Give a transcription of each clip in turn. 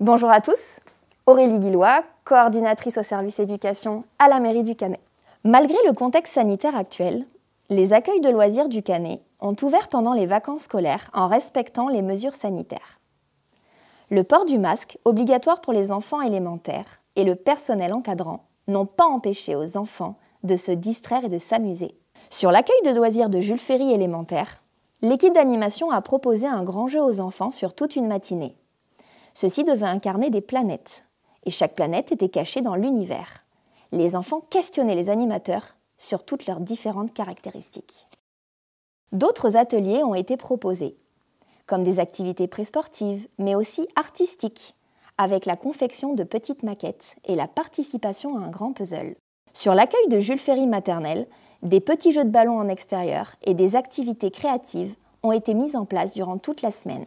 Bonjour à tous, Aurélie Guillois, coordinatrice au service éducation à la mairie du Canet. Malgré le contexte sanitaire actuel, les accueils de loisirs du Canet ont ouvert pendant les vacances scolaires en respectant les mesures sanitaires. Le port du masque, obligatoire pour les enfants élémentaires, et le personnel encadrant n'ont pas empêché aux enfants de se distraire et de s'amuser. Sur l'accueil de loisirs de Jules Ferry élémentaire, l'équipe d'animation a proposé un grand jeu aux enfants sur toute une matinée, ceux-ci devaient incarner des planètes, et chaque planète était cachée dans l'univers. Les enfants questionnaient les animateurs sur toutes leurs différentes caractéristiques. D'autres ateliers ont été proposés, comme des activités pré-sportives, mais aussi artistiques, avec la confection de petites maquettes et la participation à un grand puzzle. Sur l'accueil de Jules Ferry maternelle, des petits jeux de ballon en extérieur et des activités créatives ont été mises en place durant toute la semaine.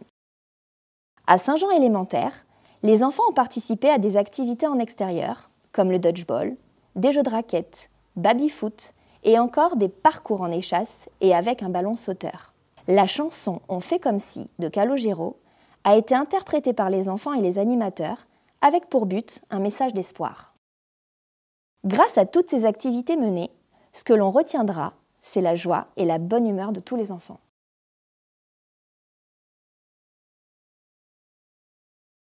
À Saint-Jean élémentaire, les enfants ont participé à des activités en extérieur, comme le dodgeball, des jeux de raquettes, baby-foot et encore des parcours en échasse et avec un ballon sauteur. La chanson On fait comme si de Calogero a été interprétée par les enfants et les animateurs avec pour but un message d'espoir. Grâce à toutes ces activités menées, ce que l'on retiendra, c'est la joie et la bonne humeur de tous les enfants.